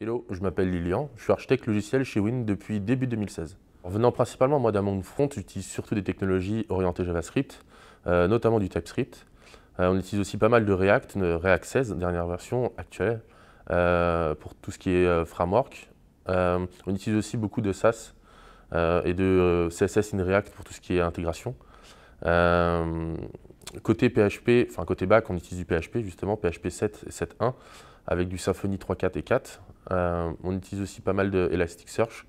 Hello, je m'appelle Lilian, je suis architecte logiciel chez Win depuis début 2016. En venant principalement moi d'un monde front, j'utilise surtout des technologies orientées JavaScript, euh, notamment du TypeScript. Euh, on utilise aussi pas mal de React, React 16, dernière version actuelle, euh, pour tout ce qui est framework. on utilise aussi beaucoup de SAS et de CSS in React pour tout ce qui est intégration côté PHP, enfin côté bac, on utilise du PHP justement, PHP 7 et 7.1 avec du Symfony 3.4 et 4. Euh, on utilise aussi pas mal de Elasticsearch,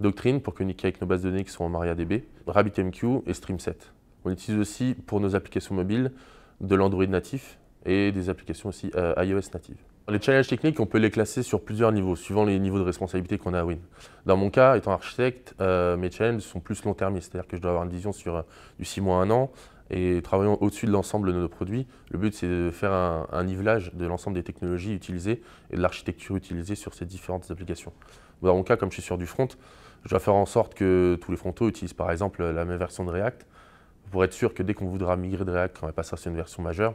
Doctrine pour communiquer avec nos bases de données qui sont en MariaDB, RabbitMQ et StreamSet. On utilise aussi pour nos applications mobiles de l'Android natif et des applications aussi euh, iOS natives. Les challenges techniques, on peut les classer sur plusieurs niveaux, suivant les niveaux de responsabilité qu'on a à Win. Dans mon cas, étant architecte, euh, mes challenges sont plus long terme, cest c'est-à-dire que je dois avoir une vision sur du 6 mois à 1 an, et travaillons au-dessus de l'ensemble de nos produits. Le but, c'est de faire un, nivelage de l'ensemble des technologies utilisées et de l'architecture utilisée sur ces différentes applications. Dans mon cas, comme je suis sur du front, je dois faire en sorte que tous les frontaux utilisent par exemple la même version de React pour être sûr que dès qu'on voudra migrer de React, quand on passer à une version majeure,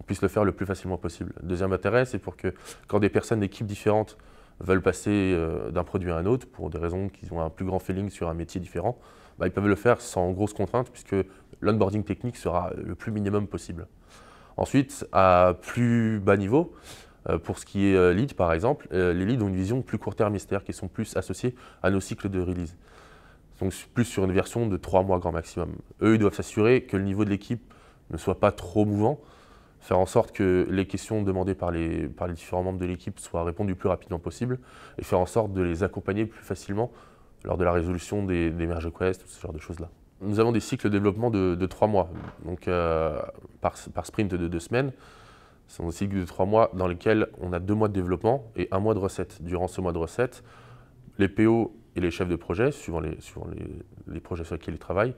on puisse le faire le plus facilement possible. Deuxième intérêt, c'est pour que quand des personnes d'équipes différentes veulent passer euh, d'un produit à un autre pour des raisons qu'ils ont un plus grand feeling sur un métier différent, bah, ils peuvent le faire sans grosse contrainte puisque l'onboarding technique sera euh, le plus minimum possible. Ensuite, à plus bas niveau, euh, pour ce qui est euh, lead par exemple, les leads ont une vision plus court terme, cest à sont plus associés à nos cycles de release. Donc plus sur une version de trois mois grand maximum. Eux, ils doivent s'assurer que le niveau de l'équipe ne soit pas trop mouvant, faire en sorte que les questions demandées par les, par les différents membres de l'équipe soient répondues le plus rapidement possible et faire en sorte de les accompagner plus facilement lors de la résolution des, des merge requests, ce genre de choses-là nous avons des cycles de développement de, trois mois, donc euh, par, par, sprint de deux semaines. Ce sont des cycles de trois mois dans lesquels on a deux mois de développement et un mois de recette. Durant ce mois de recette, les PO et les chefs de projet, suivant les, projets sur lesquels ils travaillent,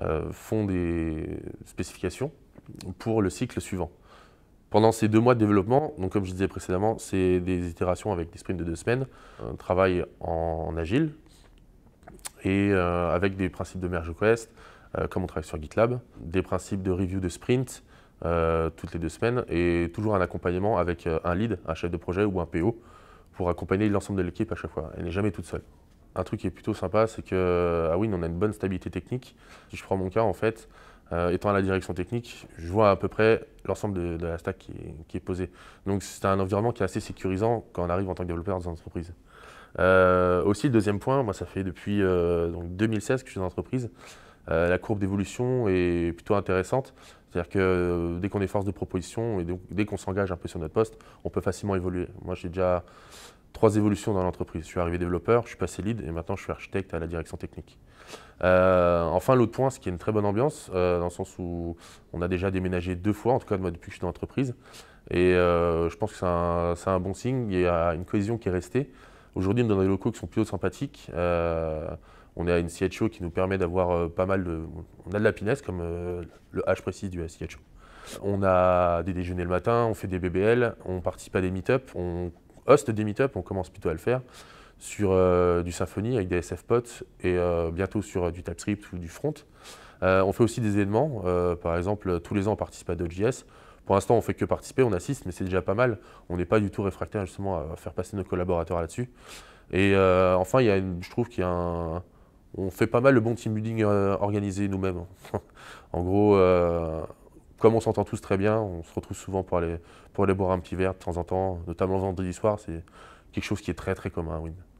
euh, font des spécifications pour le cycle suivant. Pendant ces deux mois de développement, donc comme je disais précédemment, c'est des itérations avec des sprints de deux semaines, un travail en agile, et euh, avec des principes de merge request, euh, comme on travaille sur GitLab, des principes de review de sprint euh, toutes les deux semaines et toujours un accompagnement avec un lead, un chef de projet ou un PO pour accompagner l'ensemble de l'équipe à chaque fois. Elle n'est jamais toute seule. Un truc qui est plutôt sympa, c'est que Win, ah on a une bonne stabilité technique. Si je prends mon cas, en fait, étant à la direction technique, je vois à peu près l'ensemble de, la stack qui est posée. Donc c'est un environnement qui est assez sécurisant quand on arrive en tant que développeur dans une entreprise. Euh, aussi le deuxième point, moi, ça fait depuis 2016 euh, que je suis dans l'entreprise. Euh, la courbe d'évolution est plutôt intéressante. C'est-à-dire que dès qu'on est force de proposition et donc, dès qu'on s'engage un peu sur notre poste, on peut facilement évoluer. Moi, j'ai déjà trois évolutions dans l'entreprise. Je suis arrivé développeur, je suis passé lead et maintenant je suis architecte à la direction technique. enfin, l'autre point, ce qui est une très bonne ambiance, dans le sens où on a déjà déménagé deux fois, en tout cas depuis que je suis dans l'entreprise. Et je pense que c'est un, bon signe. Il y a une cohésion qui est restée. Aujourd'hui, on dans des locaux qui sont plutôt sympathiques. Euh, on a une CHO qui nous permet d'avoir euh, pas mal de. On a de la pinesse, comme euh, le H précise du CHO. On a des déjeuners le matin, on fait des BBL, on participe à des meet on host des meet on commence plutôt à le faire sur euh, du Symfony avec des SF et bientôt sur du TypeScript ou du Front. on fait aussi des événements, par exemple tous les ans on participe à DogeJS. Pour l'instant, on ne fait que participer, on assiste, mais c'est déjà pas mal. On n'est pas du tout réfractaire justement à faire passer nos collaborateurs là-dessus. Et euh, enfin, y je trouve qu'il y on fait pas mal le bon team building euh, organisé nous-mêmes. en gros, euh, comme on s'entend tous très bien, on se retrouve souvent pour aller, pour aller boire un petit verre de temps en temps, notamment vendredi soir. C'est quelque chose qui est très très commun à